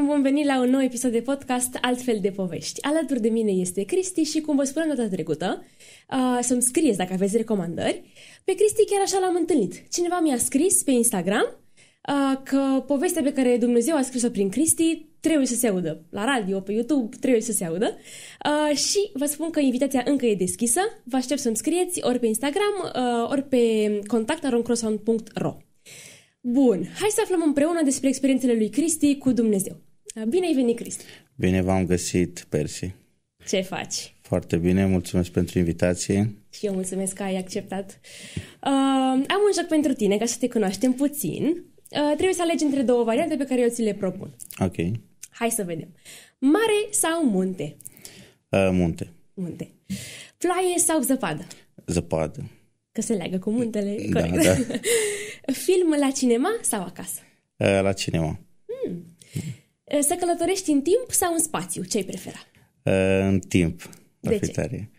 bun bun venit la un nou episod de podcast Altfel de povești. Alături de mine este Cristi și cum vă spuneam data trecută, uh, să-mi scrieți dacă aveți recomandări. Pe Cristi chiar așa l-am întâlnit. Cineva mi-a scris pe Instagram uh, că povestea pe care Dumnezeu a scris-o prin Cristi trebuie să se audă. La radio, pe YouTube, trebuie să se audă. Uh, și vă spun că invitația încă e deschisă. Vă aștept să-mi scrieți ori pe Instagram, uh, ori pe contactaroncroson.ro Bun, hai să aflăm împreună despre experiențele lui Cristi cu Dumnezeu. Da, bine ai venit, Cristi! Bine v-am găsit, Persi! Ce faci? Foarte bine, mulțumesc pentru invitație. Și eu mulțumesc că ai acceptat. Uh, am un joc pentru tine, ca să te cunoaștem puțin. Uh, trebuie să alegi între două variante pe care eu ți le propun. Ok. Hai să vedem. Mare sau munte? Uh, munte. Munte. Ploaie sau zăpadă? Zăpadă. Că se leagă cu muntele, da, corect. Da, da. Film la cinema sau acasă? Uh, la cinema. Să călătorești în timp sau în spațiu? Ce ai prefera? În timp. De ce? Tare.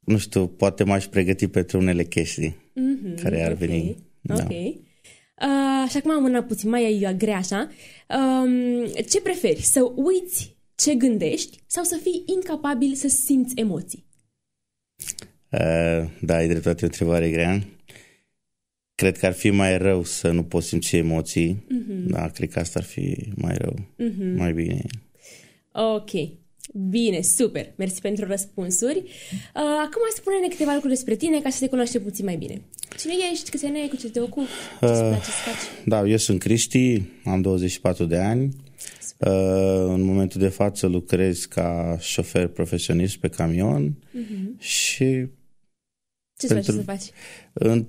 Nu știu, poate m-aș pregăti pentru unele chestii mm-hmm, care ar okay. veni. Da. Ok. Așa cum am puțin mai ai grea așa. ce preferi? Să uiți ce gândești sau să fii incapabil să simți emoții? da, ai dreptate, o întrebare grea. Cred că ar fi mai rău să nu poți simți emoții. Mm-hmm. Da, cred că asta ar fi mai rău. Mm-hmm. Mai bine. Ok. Bine, super. Mersi pentru răspunsuri. Uh, acum spune-ne câteva lucruri despre tine ca să te cunoaște puțin mai bine. Cine ești, câți ani ai, cu ce te ocupi, ce uh, place să faci? Da, eu sunt Cristi, am 24 de ani. Uh, în momentul de față lucrez ca șofer profesionist pe camion mm-hmm. și... Ce pentru... să faci? În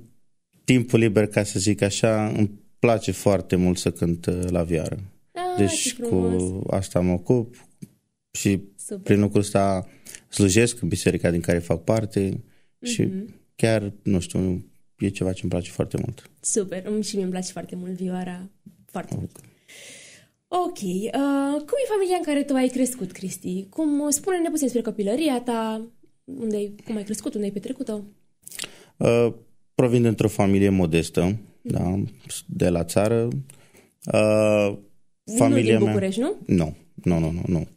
timpul liber, ca să zic așa, îmi place foarte mult să cânt uh, la viară. A, da, deci cu asta mă ocup și Super. prin lucrul ăsta slujesc în biserica din care fac parte și mm-hmm. chiar, nu știu, e ceva ce îmi place foarte mult. Super, și mie îmi place foarte mult vioara, foarte okay. mult. Ok, uh, cum e familia în care tu ai crescut, Cristi? Cum, spune-ne puțin despre copilăria ta, unde ai, cum ai crescut, unde ai petrecut-o? Uh, provin dintr-o familie modestă, da, de la țară. Uh, familia din București, mea... nu? Nu, nu, nu, nu.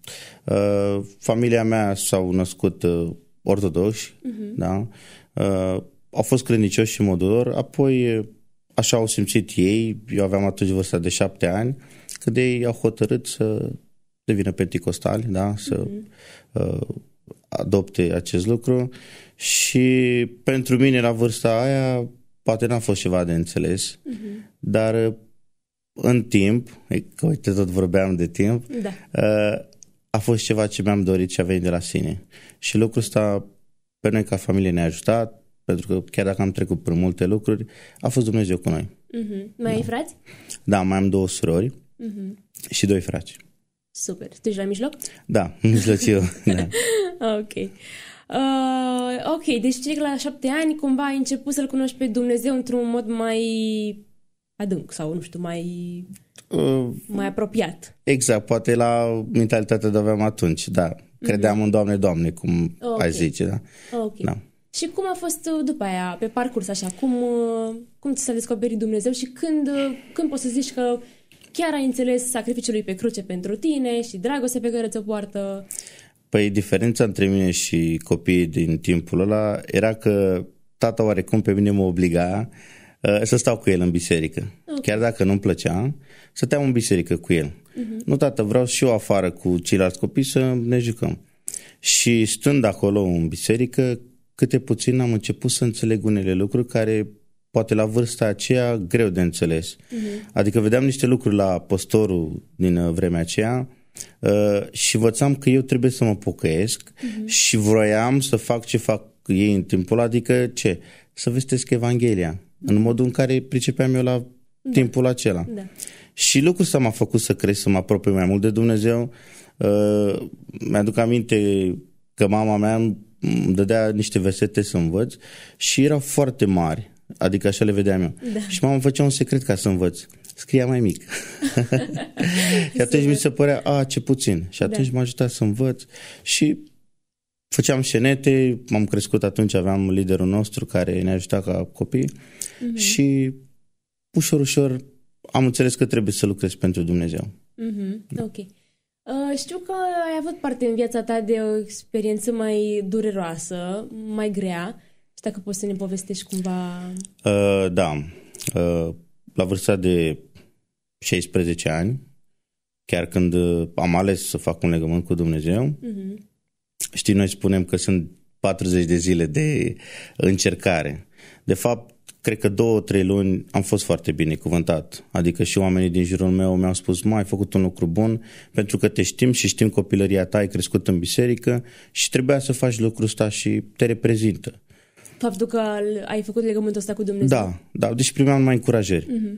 Uh, familia mea s-au născut uh, ortodoși, uh-huh. da? Uh, au fost credincioși și modulor, apoi uh, așa au simțit ei, eu aveam atunci vârsta de șapte ani, când ei au hotărât să devină penticostali, da? Să uh-huh. uh, adopte acest lucru și pentru mine la vârsta aia poate n-a fost ceva de înțeles, uh-huh. dar uh, în timp, că uite tot vorbeam de timp, da. Uh, a fost ceva ce mi-am dorit și a venit de la sine. Și lucrul ăsta pe noi ca familie ne-a ajutat, pentru că chiar dacă am trecut prin multe lucruri, a fost Dumnezeu cu noi. Uh-huh. Mai da. ai frați? Da, mai am două surori uh-huh. și doi frați. Super. Tu ești la mijloc? Da, mijlociu, da. ok. Uh, ok, deci cei la șapte ani cumva ai început să-L cunoști pe Dumnezeu într-un mod mai adânc sau, nu știu, mai... Uh, mai apropiat. Exact, poate la mentalitatea de aveam atunci, da. Mhm. Credeam uh-huh. în Doamne, Doamne, cum okay. ai zice, da. Ok. Da. Și cum a fost uh, după aia, pe parcurs așa, cum, uh, cum ți s-a descoperit Dumnezeu și când, uh, când poți să zici că chiar ai înțeles sacrificiul lui pe cruce pentru tine și dragostea pe care ți-o poartă? Păi diferența între mine și copiii din timpul ăla era că tata oarecum pe mine mă obliga uh, să stau cu el în biserică. Okay. Chiar dacă nu-mi plăcea, stăteam în biserică cu el. Uh-huh. Nu, tată, vreau și eu afară cu ceilalți copii să ne jucăm. Și stând acolo în biserică, câte puțin am început să înțeleg unele lucruri care poate la vârsta aceea greu de înțeles. Uh-huh. Adică vedeam niște lucruri la postorul din uh, vremea aceea uh, și învățam că eu trebuie să mă pocăiesc uh-huh. și vroiam să fac ce fac ei în timpul adică ce? Să vestesc Evanghelia uh-huh. în mhm. modul în care pricepeam eu la da. timpul acela. Da. Și lucrul ăsta m-a făcut să cresc, să mă apropii mai mult de Dumnezeu. Uh, mi-aduc aminte că mama mea îmi dădea niște versete să învăț și erau foarte mari. Adică așa le vedeam eu. Da. Și mama făcea un secret ca să învăț. Scria mai mic. și atunci mi se părea, a, ce puțin. Și da. atunci da. m-a ajutat să învăț. Și făceam scenete, m-am crescut atunci, aveam liderul nostru care ne ajuta ca copii. Mm-hmm. Și ușor, ușor am înțeles că trebuie să lucrez pentru Dumnezeu. Mm-hmm. Ok. Uh, știu că ai avut parte în viața ta de o experiență mai dureroasă, mai grea. Și dacă poți să ne povestești cumva... Uh, da. Uh, la vârsta de 16 ani, chiar când uh, am ales să fac un legământ cu Dumnezeu, uh-huh. știi, noi spunem că sunt 40 de zile de încercare. De fapt, cred că două, trei luni am fost foarte bine cuvântat, Adică și oamenii din jurul meu mi-au spus, mai ai făcut un lucru bun pentru că te știm și știm copilăria ta, ai crescut în biserică și trebuia să faci lucrul ăsta și te reprezintă. Faptul că ai făcut legământul ăsta cu Dumnezeu. Da, da, deci primeam mai încurajări. Uh-huh.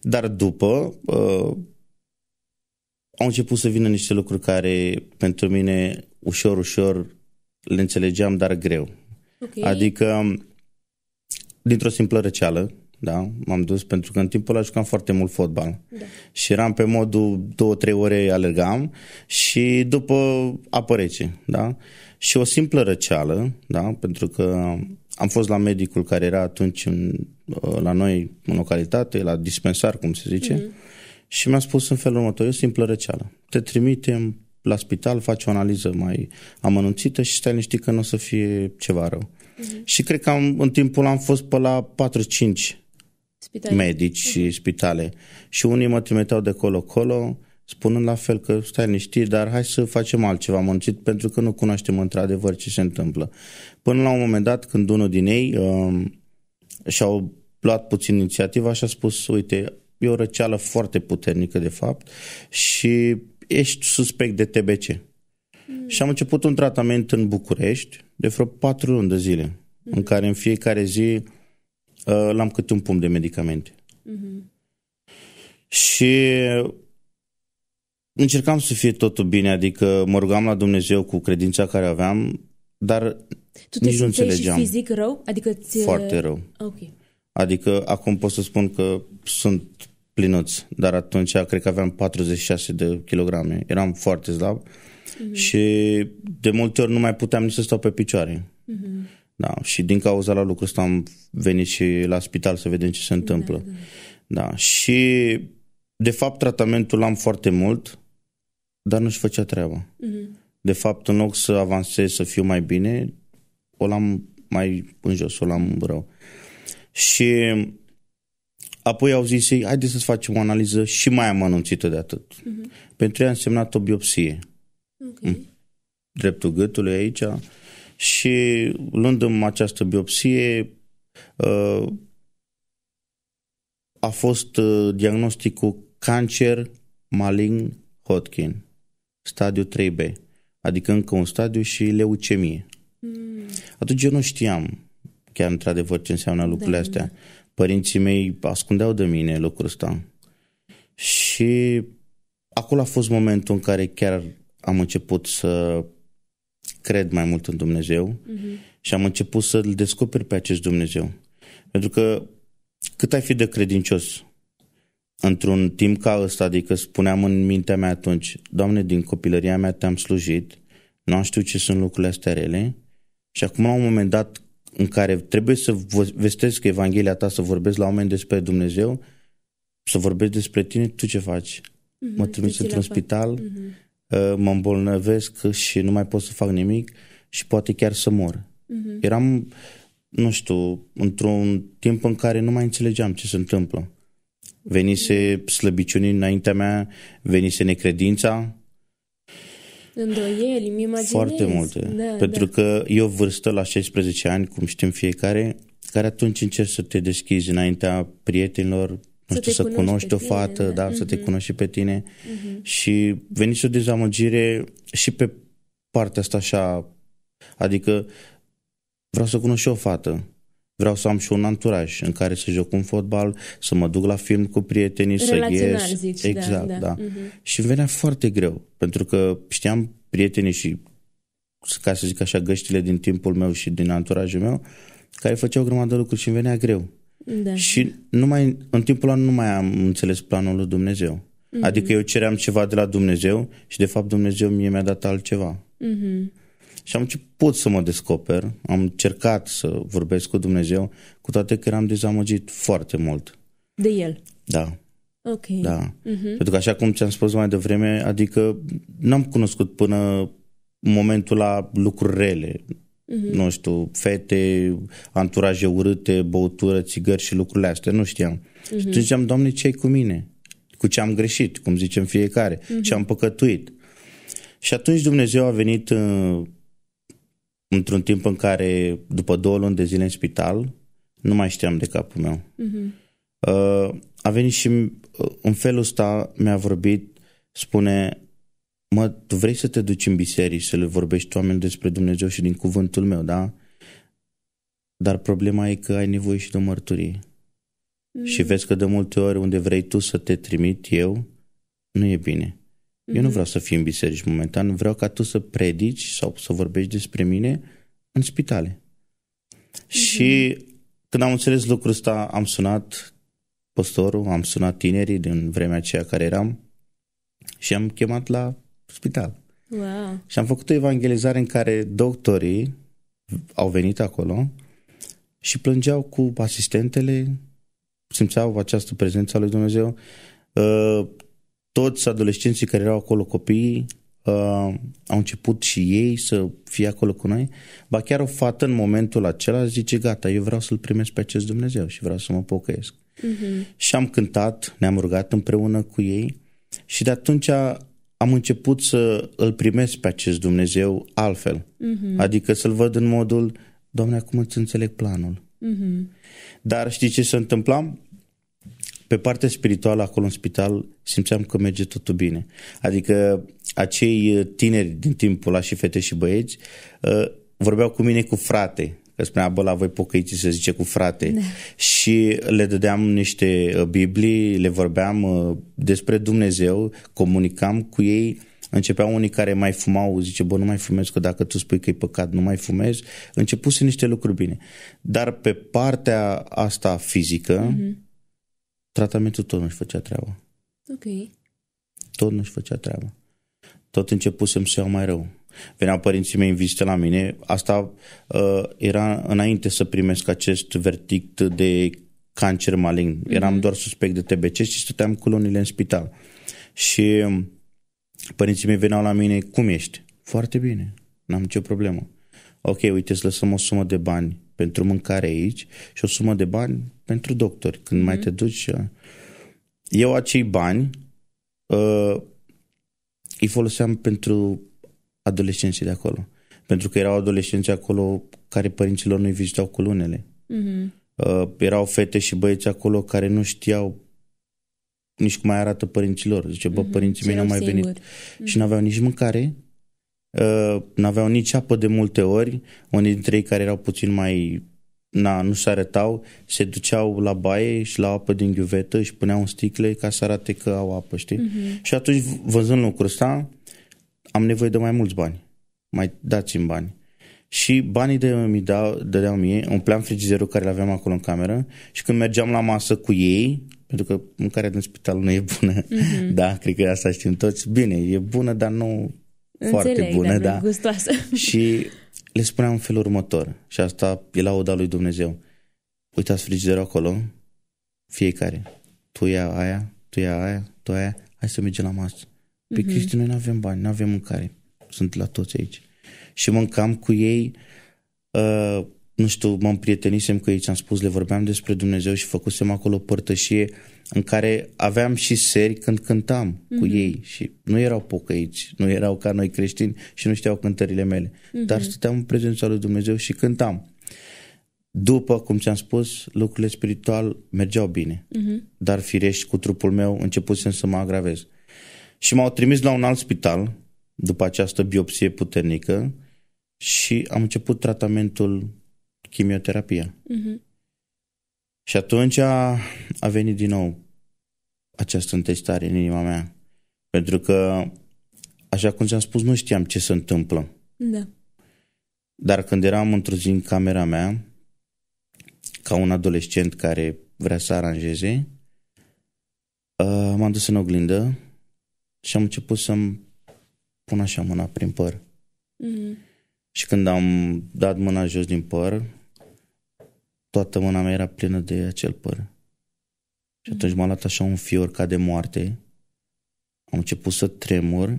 Dar după uh, au început să vină niște lucruri care pentru mine ușor, ușor le înțelegeam, dar greu. Okay. Adică dintr-o simplă răceală, da, m-am dus pentru că în timpul ăla jucam foarte mult fotbal da. și eram pe modul două trei ore alergam și după apă rece, da? Și o simplă răceală, da, pentru că am fost la medicul care era atunci în, uh, la noi în localitate, la dispensar, cum se zice, mm-hmm. și mi-a spus în felul următor, e o simplă răceală. Te trimitem la spital, faci o analiză mai amănunțită și stai liniștit că nu o să fie ceva rău. Mm-hmm. Și cred că am, în timpul am fost pe la 4-5 spitale. medici mm-hmm. și mhm. spitale. Și unii mă trimiteau de colo-colo, spunând la fel că stai liniștit, dar hai să facem altceva muncit pentru că nu cunoaștem într-adevăr ce se întâmplă. Până la un moment dat când unul din ei uh, și-au luat puțin inițiativa și a spus, uite, e o răceală foarte puternică de fapt și ești suspect de TBC. Mm. Și am început un tratament în București de vreo patru luni de zile, mm-hmm. în hmm. care în fiecare zi uh, l-am câte un pumn de medicamente. Mm-hmm. Și încercam să fie totul bine, adică mă rugam la Dumnezeu cu credința care aveam, dar tu nici nu înțelegeam. Tu fizic rău? Adică ți... Foarte rău. Okay. Adică acum pot să spun că sunt plinuț, dar atunci cred că aveam 46 de kilograme. Eram foarte slab uh-huh. și de multe ori nu mai puteam nici să stau pe picioare. Uh-huh. Da, și din cauza la lucrul ăsta am venit și la spital să vedem ce se întâmplă. Da, da. da. da și de fapt tratamentul l-am foarte mult, dar nu-și făcea treaba. Uh-huh. De fapt, în loc să avansez, să fiu mai bine, o l-am mai în jos, o l-am rău. Și apoi au zis ei, haide să-ți facem o analiză și mai amănunțită de atât. Uh-huh. Pentru ea a însemnat o biopsie. Okay. Mm. Dreptul gâtului aici. Și luându-mi această biopsie, uh, a fost uh, diagnosticul cancer malign Hodgkin stadiu 3B, adică încă un stadiu și leucemie. Mm. Atunci eu nu știam chiar într-adevăr ce înseamnă lucrurile de da. astea. Părinții mei ascundeau de mine lucrul ăsta. Și acolo a fost momentul în care chiar am început să cred mai mult în Dumnezeu mm-hmm. și am început să-L descoperi pe acest Dumnezeu. Pentru că cât ai fi de credincios într-un timp ca ăsta, adică spuneam în mintea mea atunci, Doamne, din copilăria mea te-am slujit, nu am știut ce sunt lucrurile astea rele și acum la un moment dat în care trebuie să vestesc Evanghelia ta, să vorbesc la oameni despre Dumnezeu, să vorbesc despre tine, tu ce faci? Mm-hmm, mă trimis într-un spital, mm-hmm. mă îmbolnăvesc și nu mai pot să fac nimic și poate chiar să mor. Mm-hmm. Eram, nu știu, într-un timp în care nu mai înțelegeam ce se întâmplă venise slăbiciunii înaintea mea, venise necredința. Îndoieli, mi imaginez. Foarte multe. Da, Pentru da. că eu vârstă la 16 ani, cum știm fiecare, care atunci încerci să te deschizi înaintea prietenilor, nu să știu, să cunoști o fată, tine, da, da uh-huh. să te mhm. cunoști pe tine. Uh-huh. Și venise o dezamăgire și pe partea asta așa, adică vreau să cunosc și o fată vreau să am și un anturaj în care să joc un fotbal, să mă duc la film cu prietenii, să ies. Zici, da, exact, da. da. da. Uh-huh. Și venea foarte greu, pentru că știam prietenii și, ca să zic așa, găștile din timpul meu și din anturajul meu, care făceau grămadă de lucruri și venea greu. Da. Și numai, în timpul anului nu mai am înțeles planul lui Dumnezeu. Mm-hmm. Adică eu ceream ceva de la Dumnezeu și de fapt Dumnezeu mie mi-a dat altceva. Mm-hmm. Și am început să mă descoper, am încercat să vorbesc cu Dumnezeu, cu toate că eram dezamăgit foarte mult. De el? Da. Ok. Da. Uh-huh. Pentru că așa cum ți-am spus mai devreme, adică n-am cunoscut până momentul la lucruri rele. Uh-huh. Nu știu, fete, anturaje urâte, băutură, țigări și lucrurile astea, nu știam. Uh-huh. Și mhm. atunci am, Doamne, ce cu mine? Cu ce am greșit, cum zicem fiecare, uh-huh. ce am păcătuit. Și atunci Dumnezeu a venit uh, într-un timp în care, după două luni de zile în spital, nu mai știam de capul meu. Uh-huh. a venit și uh, în felul ăsta mi-a vorbit, spune, mă, tu vrei să te duci în biserică, să le vorbești oamenilor despre Dumnezeu și din cuvântul meu, da? Dar problema e că ai nevoie și de o mărturie. Mm. Și vezi că de multe ori unde vrei tu să te trimit eu, nu e bine. Mm-hmm. Eu nu mhm. vreau să fiu în biserici momentan, vreau ca tu să predici sau să vorbești despre mine în spitale. Mm-hmm. Și când am înțeles lucrul ăsta, am sunat postorul, am sunat tinerii din vremea aceea care eram și am chemat la spital. Wow. Și am făcut o evangelizare în care doctorii au venit acolo și plângeau cu asistentele, simțeau această prezență a lui Dumnezeu. Uh, toți adolescenții care erau acolo copiii uh, au început și ei să fie acolo cu noi. Ba chiar o fată în momentul acela zice, gata, eu vreau să-L primesc pe acest Dumnezeu și vreau să mă pocăiesc. Uh-huh. Și am cântat, ne-am rugat împreună cu ei și de atunci am început să îl primesc pe acest Dumnezeu altfel. Uh-huh. Adică să-l văd în modul, Doamne, acum îți înțeleg planul. Uh-huh. Dar știi ce se întâmpla? pe partea spirituală acolo în spital simțeam că merge totul bine. Adică acei uh, tineri din timpul ăla și fete și băieți uh, vorbeau cu mine cu frate, că spunea, bă, la voi pocăiți se zice cu frate. Ne. Da. Și le dădeam niște uh, Biblii, le vorbeam despre Dumnezeu, comunicam cu ei, începeau unii care mai fumau, zice, bă, nu mai fumez, că dacă tu spui că e păcat, nu mai fumez. Începuse niște lucruri bine. Dar pe partea asta fizică, mm-hmm tratamentul tot nu-și făcea treaba. Ok. Tot nu-și făcea treaba. Tot începusem să iau mai rău. Veneau părinții mei în vizită la mine. Asta uh, era înainte să primesc acest verdict de cancer malign. Mm-hmm. Eram doar suspect de TBC și stăteam cu lunile în spital. Și um, părinții mei veneau la mine, cum ești? Foarte bine, n-am nicio problemă. Ok, uite, să lăsăm o sumă de bani pentru mâncare aici și o sumă de bani pentru doctori. Când mm-hmm. mai mhm. te duci... Uh, eu acei bani uh, îi foloseam pentru adolescenții de acolo. Pentru că erau adolescenți acolo care părinților nu-i vizitau cu lunele. Mm-hmm. Uh, erau fete și băieți acolo care nu știau nici cum mai arată părinților. Zice, bă, mhm. părinții mm-hmm. mei n-au mai singur. venit. Mm-hmm. Și n-aveau nici mâncare, Uh, n-aveau nici apă de multe ori, unii dintre ei care erau puțin mai na, nu se arătau, se duceau la baie și la apă din ghiuvetă și puneau în sticle ca să arate că au apă, știi? Uh-huh. Și atunci, văzând lucrul ăsta, am nevoie de mai mulți bani. Mai dați-mi bani. Și banii de mi dau, dădeau mie, umpleam frigiderul care l aveam acolo în cameră și când mergeam la masă cu ei, pentru că mâncarea din spital nu e bună, mm-hmm. da, cred că asta știm toți, bine, e bună, dar nu Înțeleg, foarte bună, da. Gustoasă. Și le spuneam în felul următor, și asta e oda lui Dumnezeu. Uitați frigiderul acolo, fiecare. Tu ia aia, tu ia aia, tu aia, hai să mergem la masă. Pe păi, mm-hmm. Cristi noi nu avem bani, nu avem mâncare. Sunt la toți aici. Și mâncam cu ei uh, nu știu, mă împrietenisem ei, ți am spus, le vorbeam despre Dumnezeu și făcusem acolo părtășie în care aveam și seri când cântam mm-hmm. cu mhm. ei și nu erau pocăiți, nu erau ca noi creștini și nu știau cântările mele, mm-hmm. dar stăteam în prezența lui Dumnezeu și cântam. După, cum ți-am spus, lucrurile spiritual mergeau bine, mm-hmm. dar firești cu trupul meu începusem să mă agravez. Și m-au trimis la un alt spital după această biopsie puternică și am început tratamentul chimioterapia. Uh-huh. Mhm. Și atunci a, a venit din nou această întestare în inima mea. Pentru că, așa cum ți-am spus, nu știam ce se întâmplă. Da. Dar când eram într-o zi în camera mea, ca un adolescent care vrea să aranjeze, m-am dus în oglindă și am început să-mi pun așa mâna prin păr. Mm-hmm. Și când am dat mâna jos din păr, toată mâna mea era plină de acel păr. Și atunci m-a luat așa un fior ca de moarte. Am început să tremur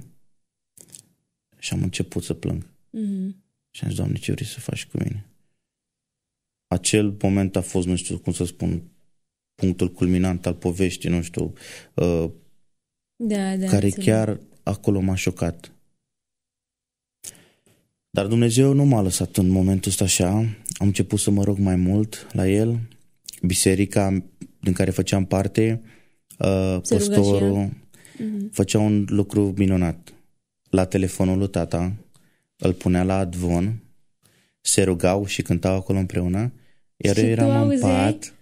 și am început să plâng. Mm-hmm. Și am zis, Doamne, ce vrei să faci cu mine? Acel moment a fost, nu știu cum să spun, punctul culminant al poveștii, nu știu, uh, da, da, care înțeleg. chiar acolo m-a șocat. Dar Dumnezeu nu m-a lăsat în momentul ăsta așa, am început să mă rog mai mult la el. Biserica din care făceam parte, uh, Se păstorul, mhm. făcea un lucru minunat. La telefonul lui tata, îl punea la advon, se rugau și cântau acolo împreună, iar și eu eram în pat,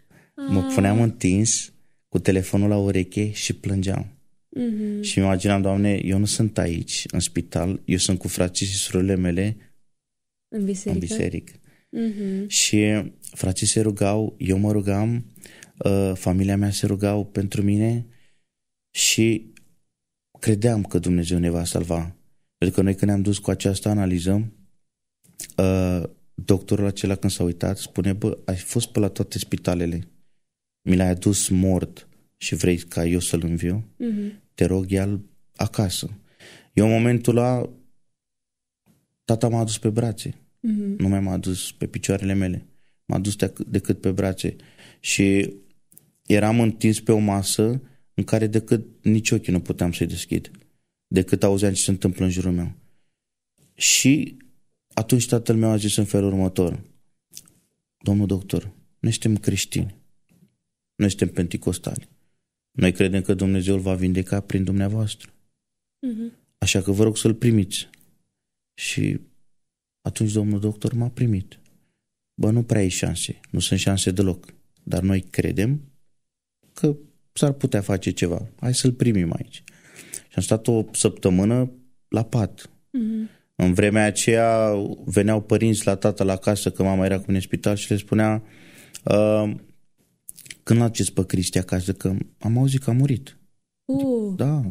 mă ah. puneam întins cu telefonul la ureche și plângeam. Mm-hmm. Și imaginam, Doamne, eu nu sunt aici, în spital, eu sunt cu frații și surorile mele în biserică. În biserică. Uh-huh. Și frații se rugau, eu mă rugam, uh, familia mea se rugau pentru mine și credeam că Dumnezeu ne va salva. Pentru că noi când ne-am dus cu această analiză, uh, doctorul acela când s-a uitat spune, bă, ai fost pe la toate spitalele, mi l-ai adus mort și vrei ca eu să-l înviu, uh-huh. te rog, ia acasă. Eu în momentul ăla, tata m-a adus pe brațe Mm-hmm. Nu mai m-a dus pe picioarele mele. M-a dus decât pe brațe. Și eram întins pe o masă în care decât nici ochii nu puteam să-i deschid. Decât auzeam ce se întâmplă în jurul meu. Și atunci tatăl meu a zis în felul următor. Domnul doctor, noi suntem creștini. Noi suntem penticostali. Noi credem că Dumnezeu îl va vindeca prin dumneavoastră. Mm-hmm. Așa că vă rog să-l primiți. Și atunci domnul doctor m-a primit. Bă, nu prea ai șanse, nu sunt șanse deloc, dar noi credem că s-ar putea face ceva. Hai să-l primim aici. Și am stat o săptămână la pat. Mm-hmm. În vremea aceea veneau părinți la tată la casă, că mama era cu mine în spital și le spunea uh, când l-aduceți pe Cristi acasă, că am auzit că a murit. Uh. Da.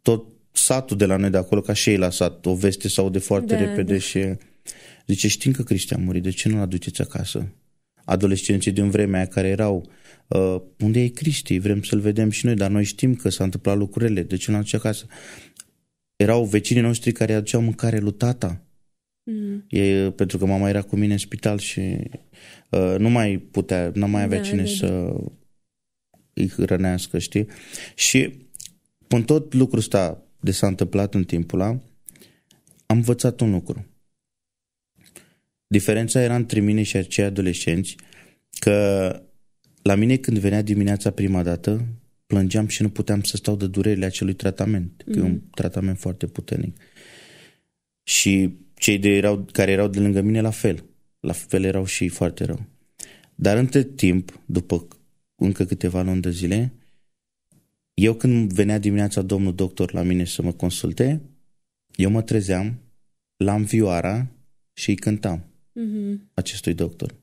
Tot satul de la noi de acolo, ca și ei la sat, o veste sau de foarte da, repede da. și Zice, știm că Cristi a murit, de ce nu-l aduceți acasă? Adolescenții din vremea aia care erau, uh, unde e Cristi? Vrem să-l vedem și noi, dar noi știm că s-a întâmplat lucrurile, de ce nu-l aduce acasă? Erau vecinii noștri care aduceau mâncare lui tata. Mm. E, pentru că mama era cu mine în spital și uh, nu mai putea, nu mai avea da, cine da, da. să îi hrănească, știi? Și până tot lucrul ăsta de s-a întâmplat în timpul ăla, am învățat un lucru. Diferența era între mine și acei adolescenți că la mine când venea dimineața prima dată, plângeam și nu puteam să stau de durerile acelui tratament, mm-hmm. că e un mhm. tratament foarte puternic. Și cei de erau, care erau de lângă mine la fel. La fel erau și ei foarte rău. Dar între timp, după încă câteva luni de zile, eu când venea dimineața domnul doctor la mine să mă consulte, eu mă trezeam, l-am vioara și îi cântam uh-huh. acestui doctor.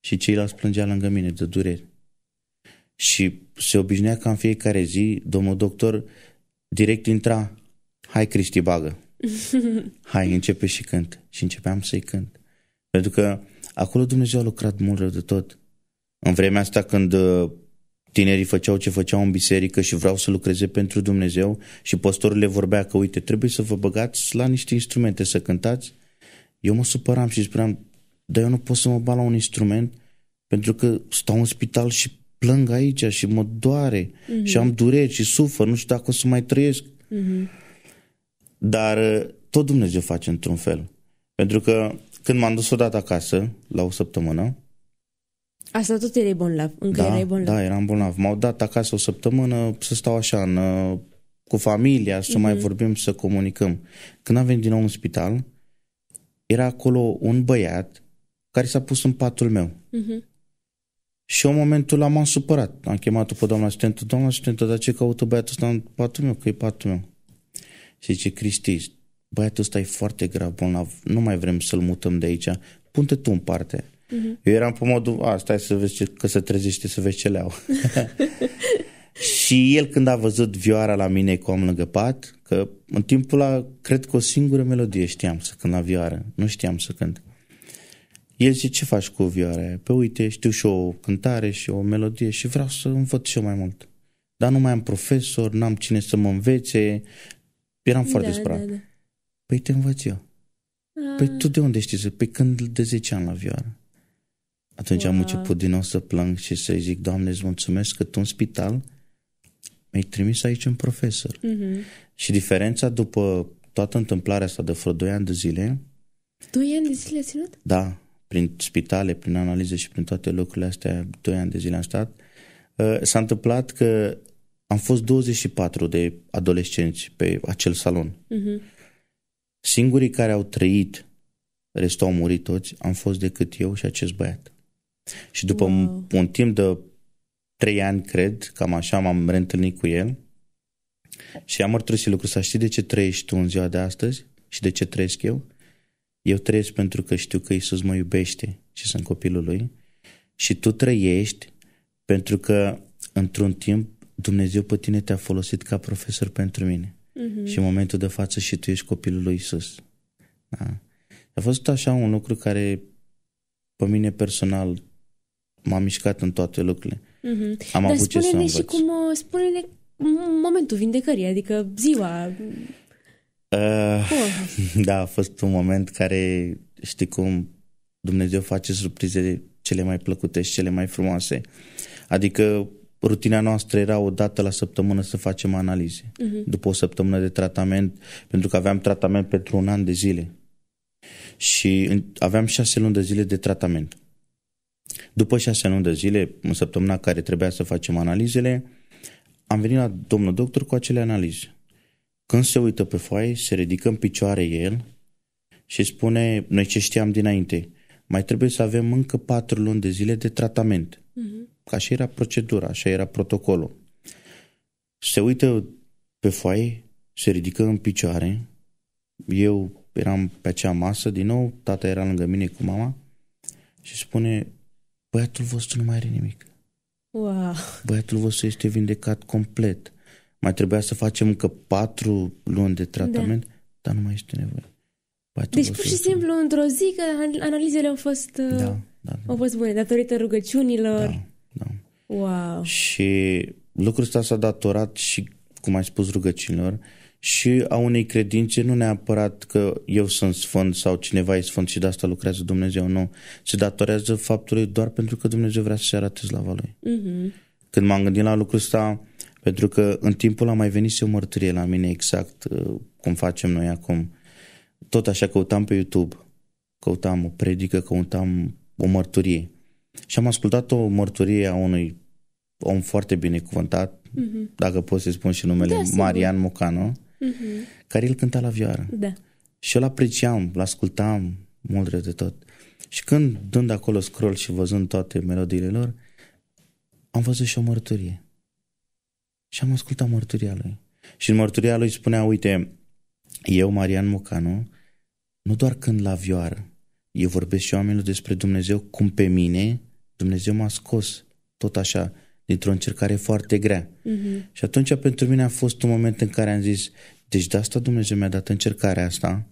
Și ceilalți plângea lângă mine de dureri. Și se obișnuia ca în fiecare zi, domnul doctor direct intra, hai Cristi bagă, hai începe și cânt. Și începeam să-i cânt. Pentru că acolo Dumnezeu a lucrat mult rău de tot. În vremea asta când uh, tinerii făceau ce făceau în biserică și vreau să lucreze pentru Dumnezeu și păstorul le vorbea că uite, trebuie să vă băgați la niște instrumente să cântați, eu mă supăram și spuneam, dar eu nu pot să mă bat la un instrument pentru că stau în spital și plâng aici și mă doare uh-huh. și mhm. am dureri și sufăr, nu știu dacă o să mai trăiesc. Uh-huh. Dar uh, tot Dumnezeu face într-un fel. Pentru că când m-am dus odată acasă, la o săptămână, Asta tot erai bolnav, încă da, erai bolnav. Da, eram bolnav. M-au dat acasă o săptămână să stau așa în, uh, cu familia, să mm-hmm. mai vorbim, să comunicăm. Când am venit din nou în spital, era acolo un băiat care s-a pus în patul meu. Uh-huh. Și eu în momentul ăla m-am supărat. Am chemat-o pe doamna asistentă. Doamna asistentă, dar ce caută băiatul ăsta în patul meu? Că e patul meu. Și zice, Cristi, băiatul ăsta e foarte grav, bolnav, nu mai vrem să-l mutăm de aici. Punte tu în parte. Uh-huh. Eu eram pe modul, a, stai să vezi ce, că se trezește, să vezi ce leau. și el când a văzut vioara la mine cu am lângă pat, că în timpul la cred că o singură melodie știam să cânt la vioară, nu știam să cânt. El zice, ce faci cu vioara aia? Pe păi uite, știu și o cântare și o melodie și vreau să învăț și eu mai mult. Dar nu mai am profesor, n-am cine să mă învețe. Eram foarte da, Da, da. Păi te învăț eu. A... Păi ah. tu de unde știi? Păi când de 10 ani la vioară. Atunci wow. am început din nou să plâng și să-i zic, Doamne, îți mulțumesc că tu în spital mi-ai trimis aici un profesor. Mm-hmm. Și diferența după toată întâmplarea asta de vreo 2 ani de zile... 2 ani de zile ținut? Da prin spitale, prin analize și prin toate locurile astea, 2 ani de zile am stat, uh, s-a întâmplat că am fost 24 de adolescenți pe acel salon. Uh-huh. Singurii care au trăit, restul au murit toți, am fost decât eu și acest băiat. Și după wow. un timp de 3 ani, cred, cam așa, m-am reîntâlnit cu el și am mărturisit lucrul să știi de ce trăiești tu în ziua de astăzi și de ce trăiesc eu eu trăiesc pentru că știu că Isus mă iubește și sunt copilul lui și tu trăiești pentru că într-un timp Dumnezeu pe tine te-a folosit ca profesor pentru mine. Uh-huh. Și în momentul de față și tu ești copilul lui Isus. Da. A fost așa un lucru care pe mine personal m-a mișcat în toate lucrurile. Uh-huh. Am Dar avut ce să învăț. și cum, spune-ne momentul vindecării, adică ziua. Da, a fost un moment care, știi cum, Dumnezeu face surprize cele mai plăcute și cele mai frumoase. Adică rutina noastră era o dată la săptămână să facem analize. Uh-huh. După o săptămână de tratament, pentru că aveam tratament pentru un an de zile. Și aveam șase luni de zile de tratament. După șase luni de zile, în săptămâna care trebuia să facem analizele, am venit la domnul doctor cu acele analize. Când se uită pe foaie, se ridică în picioare el și spune, noi ce știam dinainte, mai trebuie să avem încă patru luni de zile de tratament. Uh-huh. Ca și era procedura, așa era protocolul. Se uită pe foaie, se ridică în picioare. Eu eram pe acea masă din nou, tata era lângă mine cu mama și spune, băiatul vostru nu mai are nimic. Wow. Băiatul vostru este vindecat complet. Mai trebuia să facem încă patru luni de tratament, da. dar nu mai este nevoie. Poate deci pur și simplu într-o zi că analizele au fost, da, da, da. au da. fost bune, datorită rugăciunilor. Da, da. Wow. Și lucrul ăsta s-a datorat și, cum ai spus, rugăciunilor și a unei credințe, nu neapărat că eu sunt sfânt sau cineva e sfânt și de asta lucrează Dumnezeu, nu. Se datorează faptului doar pentru că Dumnezeu vrea să se arate slava Lui. Uh-huh. Mhm. Când m-am gândit la lucrul ăsta, pentru că în timpul a mai venit și o mărturie la mine exact uh, cum facem noi acum. Tot așa căutam pe YouTube, căutam o predică, căutam o mărturie. Și am ascultat o mărturie a unui om foarte binecuvântat, mm-hmm. dacă pot să-i spun și numele, da, Marian Mocano, Mocanu, mm-hmm. care îl cânta la vioară. Da. Și eu l apreciam, l ascultam mult de tot. Și când, dând acolo scroll și văzând toate melodiile lor, am văzut și o mărturie. Și am ascultat mărturia lui. Și în mărturia lui spunea, uite, eu, Marian Mocanu, nu doar când la vioară, eu vorbesc și oamenilor despre Dumnezeu cum pe mine Dumnezeu m-a scos tot așa dintr-o încercare foarte grea. Uh-huh. Și atunci pentru mine a fost un moment în care am zis, deci de asta Dumnezeu mi-a dat încercarea asta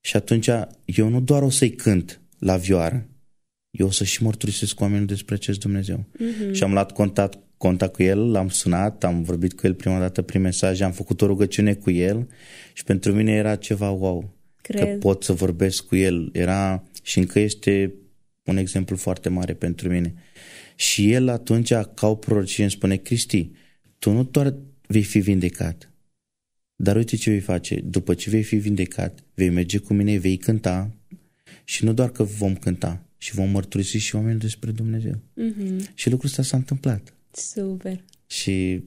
și atunci eu nu doar o să-i cânt la vioară, eu o să și mărturisesc cu oamenii despre acest Dumnezeu. Uh-huh. Și am luat contact contact cu el, l-am sunat, am vorbit cu el prima dată prin mesaj, am făcut o rugăciune cu el și pentru mine era ceva wow. Cred. Că pot să vorbesc cu el. Era și încă este un exemplu foarte mare pentru mine. Și el atunci, ca o prorocie, îmi spune, Cristi, tu nu doar vei fi vindecat, dar uite ce vei face. După ce vei fi vindecat, vei merge cu mine, vei cânta și nu doar că vom cânta, și vom mărturisi și oamenii despre Dumnezeu. Uh-huh. Și lucrul ăsta s-a întâmplat. Super. Și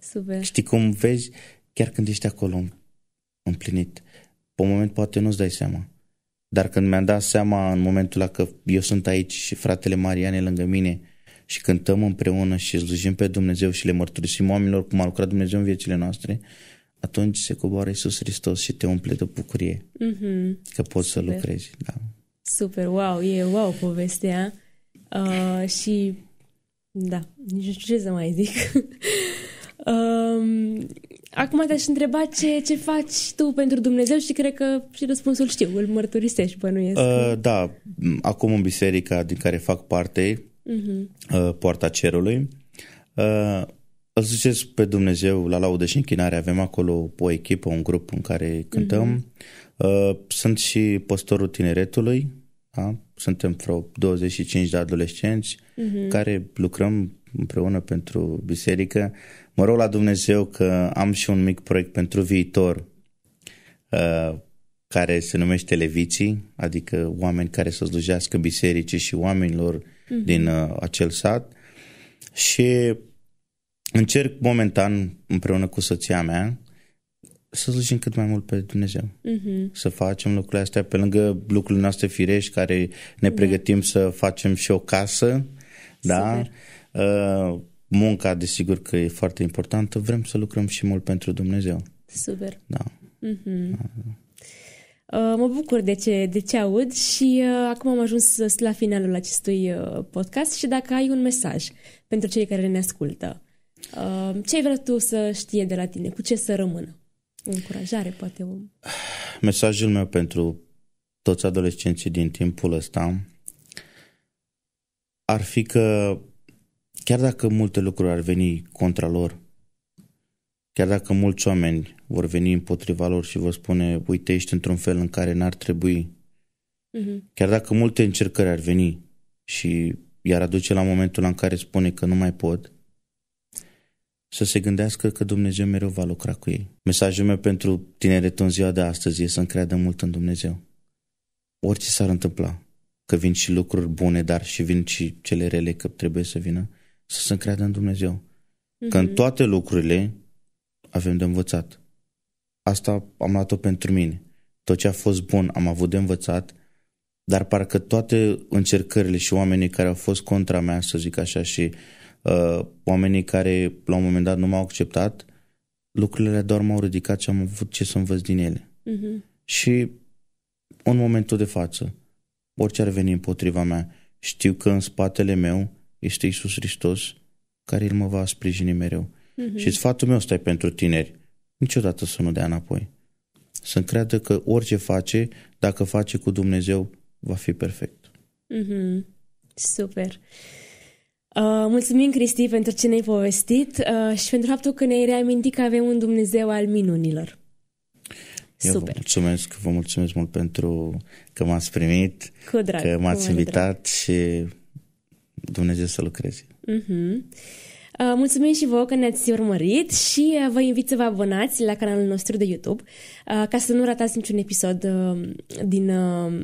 Super. știi cum vezi, chiar când ești acolo împlinit, pe un moment poate nu-ți dai seama. Dar când mi-am dat seama în momentul ăla că eu sunt aici și fratele Marian e lângă mine și cântăm împreună și slujim pe Dumnezeu și le mărturisim oamenilor cum a lucrat Dumnezeu în viețile noastre, atunci se coboară Iisus Hristos și te umple de bucurie mm-hmm. că poți Super. să lucrezi. Da. Super, wow, e wow povestea. Uh, și da, nici nu știu ce să mai zic. um, acum te-aș întreba ce, ce faci tu pentru Dumnezeu și cred că și răspunsul știu, îl mărturisești, bănuiesc. Uh, da, acum în biserica din care fac parte, uh-huh. uh, Poarta Cerului, uh, îl succes pe Dumnezeu la laudă și închinare. Avem acolo o echipă, un grup în care cântăm. Uh-huh. Uh, sunt și păstorul tineretului, da? suntem vreo 25 de adolescenți uh-huh. care lucrăm împreună pentru biserică. Mă rog la Dumnezeu că am și un mic proiect pentru viitor uh, care se numește Leviții, adică oameni care să slujească biserice și oamenilor uh-huh. din uh, acel sat și încerc momentan împreună cu soția mea să slujim cât mai mult pe Dumnezeu. Uh-huh. Să facem lucrurile astea pe lângă lucrurile noastre firești care ne da. pregătim da. să facem și o casă. Da? Uh, munca, desigur că e foarte importantă. Vrem să lucrăm și mult pentru Dumnezeu. Super. Da. Uh-huh. da. Uh, mă bucur de ce, de ce aud și uh, acum am ajuns la finalul acestui uh, podcast și dacă ai un mesaj pentru cei care ne ascultă, uh, ce ai vrea tu să știe de la tine? Cu ce să rămână? O încurajare, poate. O... Mesajul meu pentru toți adolescenții din timpul ăsta ar fi că chiar dacă multe lucruri ar veni contra lor, chiar dacă mulți oameni vor veni împotriva lor și vor spune, uite, ești într-un fel în care n-ar trebui, uh-huh. chiar dacă multe încercări ar veni și iar aduce la momentul în care spune că nu mai pot, să se gândească că Dumnezeu mereu va lucra cu ei. Mesajul meu pentru tineretul în ziua de astăzi e să încreadă mult în Dumnezeu. Orice s-ar întâmpla, că vin și lucruri bune, dar și vin și cele rele că trebuie să vină, să se încreadă în Dumnezeu. Mm-hmm. Că în mhm. toate lucrurile avem de învățat. Asta am luat-o pentru mine. Tot ce a fost bun am avut de învățat, dar parcă toate încercările și oamenii care au fost contra mea, să zic așa, și uh, uh, oamenii care la un moment dat nu m-au acceptat, lucrurile doar m-au ridicat și am avut ce să învăț din ele. Uh-huh. Și în momentul de față, orice ar veni împotriva mea, știu că în spatele meu este Isus Hristos care El mă va sprijini mereu. Uh-huh. Și sfatul meu ăsta e pentru tineri. Niciodată să nu dea înapoi. Să creadă că orice face, dacă face cu Dumnezeu, va fi perfect. Mm-hmm. Super. Uh, mulțumim, Cristi, pentru ce ne-ai povestit uh, și pentru faptul că ne-ai reamintit că avem un Dumnezeu al minunilor. Eu Super. vă mulțumesc, vă mulțumesc mult pentru că m-ați primit, cu drag, că m-ați cu invitat drag. și Dumnezeu să lucreze. Uh-huh. Uh, mulțumim și vouă că ne-ați urmărit și uh, vă invit să vă abonați la canalul nostru de YouTube uh, ca să nu ratați niciun episod din,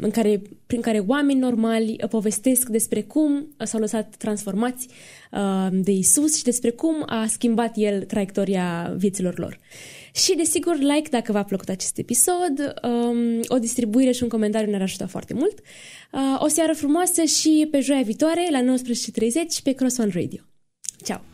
în care, prin care oameni normali povestesc despre cum s-au lăsat transformați de Isus și despre cum a schimbat El traiectoria vieților lor. Și, desigur, like dacă v-a plăcut acest episod, um, o distribuire și un comentariu ne-ar ajuta foarte mult. o seară frumoasă și pe joia viitoare la 19.30 pe Cross One Radio. Ciao!